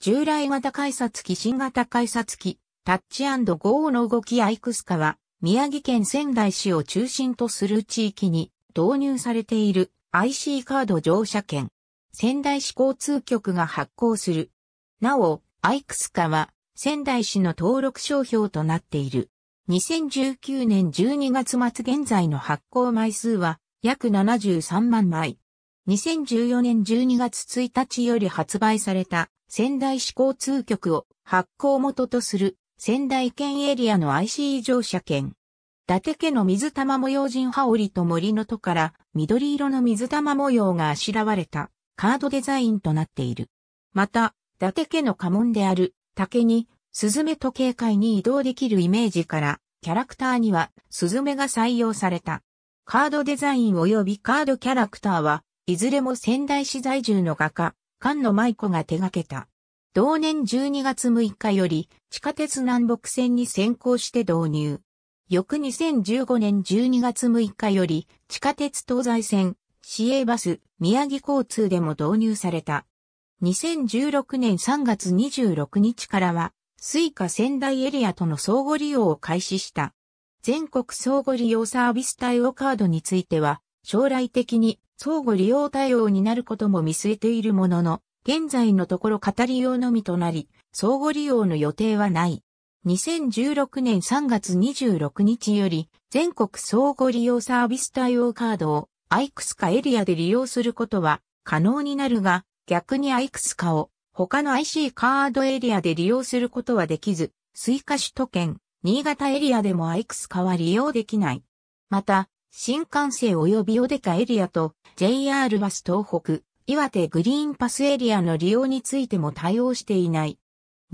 従来型改札機新型改札機、タッチゴーの動きアイクスカは、宮城県仙台市を中心とする地域に導入されている IC カード乗車券。仙台市交通局が発行する。なお、アイクスカは仙台市の登録商標となっている。2019年12月末現在の発行枚数は約73万枚。2014年12月1日より発売された仙台市交通局を発行元とする仙台県エリアの i c 乗車券。伊達家の水玉模様人羽織と森の戸から緑色の水玉模様があしらわれたカードデザインとなっている。また、伊達家の家紋である竹にスズメと警戒に移動できるイメージからキャラクターにはスズメが採用された。カードデザイン及びカードキャラクターはいずれも仙台市在住の画家、菅野舞子が手掛けた。同年12月6日より地下鉄南北線に先行して導入。翌2015年12月6日より地下鉄東西線、市営バス、宮城交通でも導入された。2016年3月26日からは、スイカ仙台エリアとの相互利用を開始した。全国相互利用サービス対応カードについては、将来的に相互利用対応になることも見据えているものの、現在のところ語り用のみとなり、相互利用の予定はない。2016年3月26日より、全国相互利用サービス対応カードを、アイクスカエリアで利用することは可能になるが、逆にアイクスカを他の IC カードエリアで利用することはできず、スイカ首都圏、新潟エリアでもアイクスカは利用できない。また、新幹線及びおでかエリアと JR バス東北、岩手グリーンパスエリアの利用についても対応していない。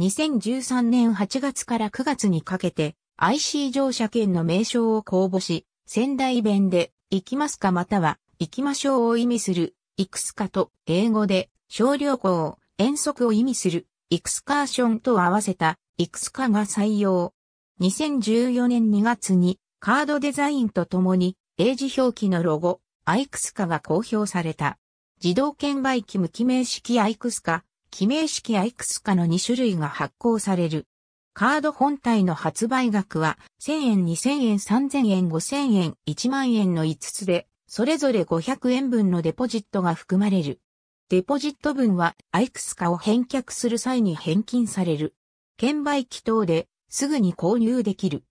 2013年8月から9月にかけて IC 乗車券の名称を公募し、仙台弁で行きますかまたは行きましょうを意味するいくすかと英語で小旅行、遠足を意味するエクスカーションと合わせたエクスカが採用。2014年2月にカードデザインとともに英字表記のロゴ、アイクスカが公表された。自動券売機無記名式アイクスカ、記名式アイクスカの2種類が発行される。カード本体の発売額は1000円、2000円、3000円、5000円、1万円の5つで、それぞれ500円分のデポジットが含まれる。デポジット分はアイクスカを返却する際に返金される。券売機等ですぐに購入できる。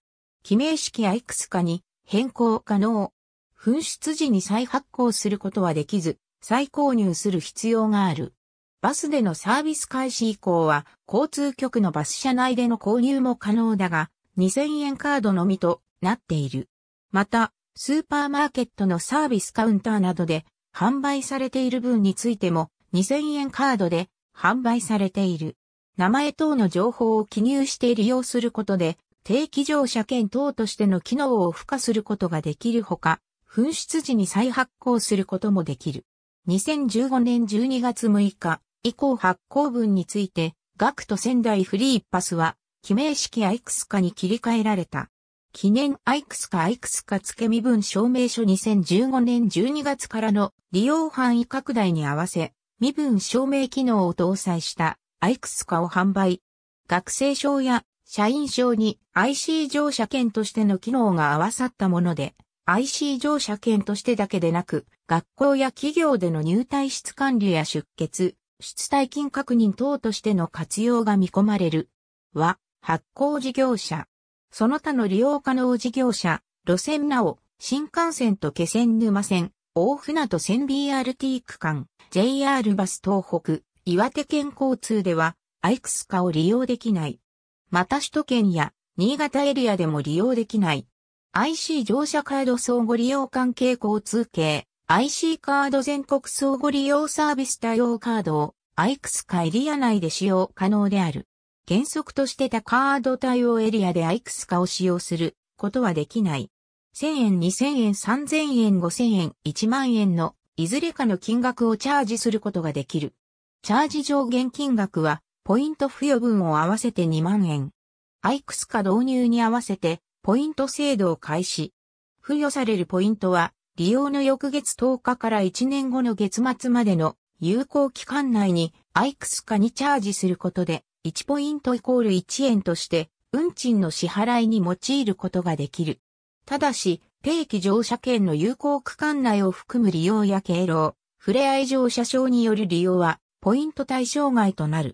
記名式アイクスカに変更可能。紛失時に再発行することはできず、再購入する必要がある。バスでのサービス開始以降は、交通局のバス車内での購入も可能だが、2000円カードのみとなっている。また、スーパーマーケットのサービスカウンターなどで販売されている分についても、2000円カードで販売されている。名前等の情報を記入して利用することで、定期乗車券等としての機能を付加することができるほか、紛失時に再発行することもできる。2015年12月6日以降発行分について、学徒仙台フリーパスは、記名式アイクスカに切り替えられた。記念アイクスカアイクスカ付け身分証明書2015年12月からの利用範囲拡大に合わせ、身分証明機能を搭載したアイクスカを販売。学生証や社員証に IC 乗車券としての機能が合わさったもので、IC 乗車券としてだけでなく、学校や企業での入退室管理や出欠、出退勤確認等としての活用が見込まれる。は、発行事業者。その他の利用可能事業者、路線なお、新幹線と気仙沼線、大船渡線 BRT 区間、JR バス東北、岩手県交通では、アイクスカを利用できない。また首都圏や新潟エリアでも利用できない。IC 乗車カード相互利用関係交通系 IC カード全国相互利用サービス対応カードを IX かエリア内で使用可能である。原則として他カード対応エリアで IX かを使用することはできない。1000円、2000円、3000円、5000円、1万円のいずれかの金額をチャージすることができる。チャージ上限金額はポイント付与分を合わせて2万円。アイクスカ導入に合わせて、ポイント制度を開始。付与されるポイントは、利用の翌月10日から1年後の月末までの有効期間内にアイクスカにチャージすることで、1ポイントイコール1円として、運賃の支払いに用いることができる。ただし、定期乗車券の有効区間内を含む利用や経路、触れ合い乗車証による利用は、ポイント対象外となる。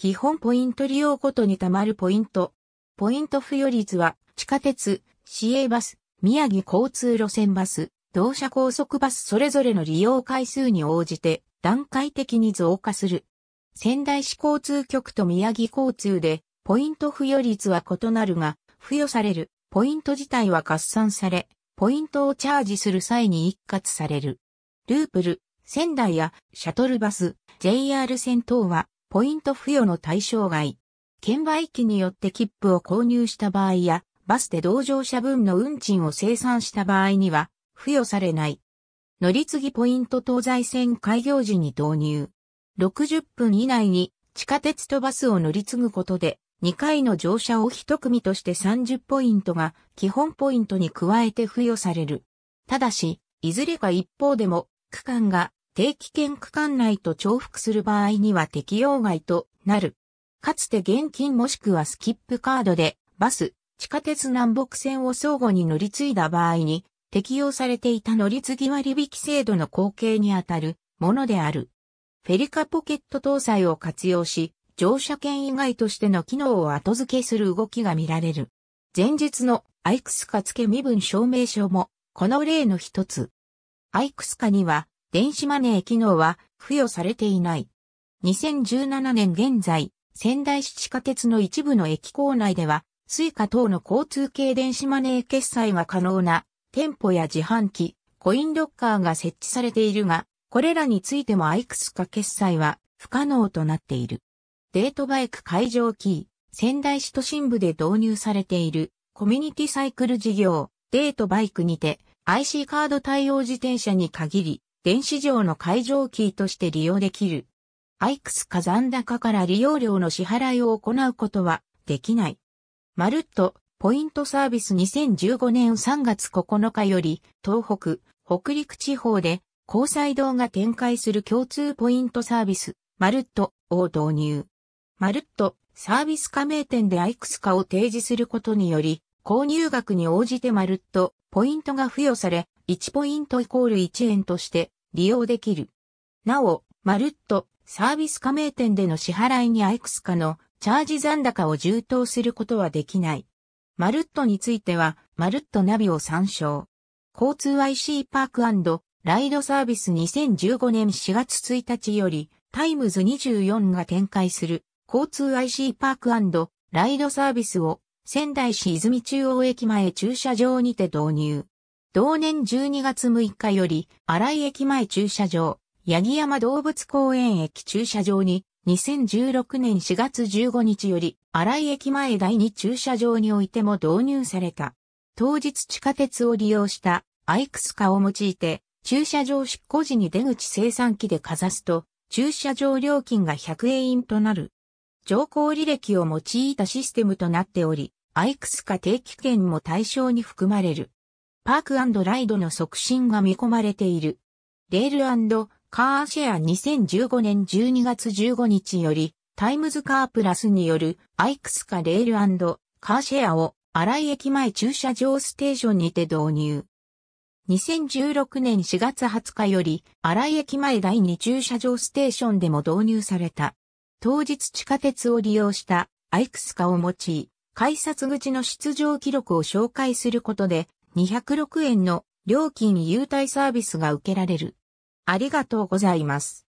基本ポイント利用ごとに貯まるポイント。ポイント付与率は、地下鉄、市営バス、宮城交通路線バス、同社高速バスそれぞれの利用回数に応じて段階的に増加する。仙台市交通局と宮城交通で、ポイント付与率は異なるが、付与される、ポイント自体は合算され、ポイントをチャージする際に一括される。ループル、仙台やシャトルバス、JR 線等は、ポイント付与の対象外。券売機によって切符を購入した場合や、バスで同乗者分の運賃を生産した場合には、付与されない。乗り継ぎポイント東西線開業時に導入。60分以内に地下鉄とバスを乗り継ぐことで、2回の乗車を1組として30ポイントが基本ポイントに加えて付与される。ただし、いずれか一方でも区間が定期券区間内と重複する場合には適用外となる。かつて現金もしくはスキップカードでバス、地下鉄南北線を相互に乗り継いだ場合に適用されていた乗り継ぎ割引制度の後継にあたるものである。フェリカポケット搭載を活用し、乗車券以外としての機能を後付けする動きが見られる。前日のアイクスカ付け身分証明書もこの例の一つ。アイクスカには電子マネー機能は付与されていない。2017年現在、仙台市地下鉄の一部の駅構内では、スイカ等の交通系電子マネー決済が可能な店舗や自販機、コインロッカーが設置されているが、これらについてもアイクスか決済は不可能となっている。デートバイク会場キー、仙台市都心部で導入されているコミュニティサイクル事業、デートバイクにて IC カード対応自転車に限り、電子上の会場キーとして利用できる。アイクス火残高から利用料の支払いを行うことはできない。まるっとポイントサービス2015年3月9日より東北、北陸地方で高裁堂が展開する共通ポイントサービス、まるっとを導入。まるっとサービス加盟店でアイクス化を提示することにより、購入額に応じてまるっとポイントが付与され、1ポイントイコール1円として利用できる。なお、まるっとサービス加盟店での支払いにアイクス化のチャージ残高を充当することはできない。まるっとについては、まるっとナビを参照。交通 IC パークライドサービス2015年4月1日より、タイムズ24が展開する交通 IC パークライドサービスを仙台市泉中央駅前駐車場にて導入。同年12月6日より、荒井駅前駐車場、八木山動物公園駅駐車場に、2016年4月15日より、荒井駅前第2駐車場においても導入された。当日地下鉄を利用したアイクスカを用いて、駐車場執行時に出口生産機でかざすと、駐車場料金が100円となる。乗降履歴を用いたシステムとなっており、アイクスカ定期券も対象に含まれる。パークライドの促進が見込まれている。レールカーシェア2015年12月15日より、タイムズカープラスによる、アイクスカレールカーシェアを、新井駅前駐車場ステーションにて導入。2016年4月20日より、新井駅前第2駐車場ステーションでも導入された。当日地下鉄を利用した、アイクスカを用い、改札口の出場記録を紹介することで、206円の料金優待サービスが受けられる。ありがとうございます。